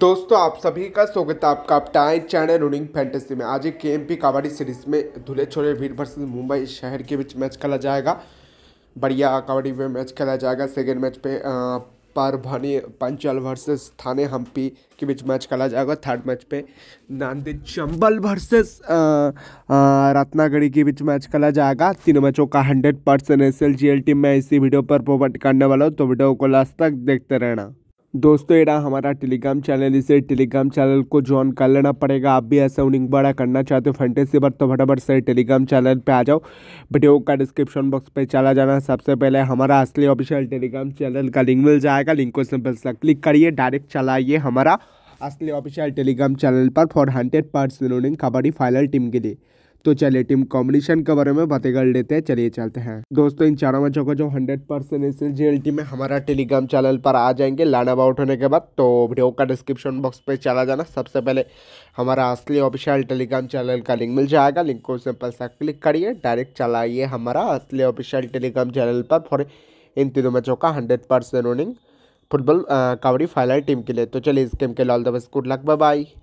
दोस्तों आप सभी का स्वागत है आपका टाइम चैनल रूनिंग फैंटेसी में आज के एम पी कबड्डी सीरीज में धुले छोले भीड़ वर्सेज मुंबई शहर के बीच मैच खेला जाएगा बढ़िया कबड्डी में मैच खेला जाएगा सेकेंड मैच पे पारभानी पंचल वर्सेस थाने हम्पी के बीच मैच खेला जाएगा थर्ड मैच पे नांदी चंबल वर्सेस रत्नागढ़ी के बीच मैच खेला जाएगा तीनों मैचों का hundred percent S L G L team मैं इसी वीडियो पर प्रोवाइड करने वाला हूँ तो वीडियो को लास्ट तक देखते रहना दोस्तों ये रहा हमारा टेलीग्राम चैनल इसे टेलीग्राम चैनल को ज्वाइन कर लेना पड़ेगा आप भी ऐसा उनिंग बड़ा करना चाहते हो फंटेसी पर तो फटाफट से टेलीग्राम चैनल पे आ जाओ वीडियो का डिस्क्रिप्शन बॉक्स पे चला जाना सबसे पहले हमारा असली ऑफिशियल टेलीग्राम चैनल का लिंक मिल जाएगा लिंक को सिंपल से क्लिक करिए डायरेक्ट चलाइए हमारा असली ऑफिशियल टेलीग्राम चैनल पर for hundred percent winning kabaddi final team के लिए तो चलिए टीम कॉम्बिनेशन के बारे में बातें कर लेते हैं चलिए चलते हैं दोस्तों इन चारों मैचों का जो हंड्रेड परसेंट जी में हमारा टेलीग्राम चैनल पर आ जाएंगे लाइन अबाउट होने के बाद तो वीडियो का डिस्क्रिप्शन बॉक्स पर चला जाना सबसे पहले हमारा असली ऑफिशियल टेलीग्राम चैनल का लिंक मिल जाएगा लिंक को सिंपल सा क्लिक करिए डायरेक्ट चलाइए हमारा असली ऑफिशियल टेलीग्राम चैनल पर फॉर इन तीनों मैचों का hundred percent football kabaddi final team के लिए तो चलिए इस गेम के लिए all the best good luck bye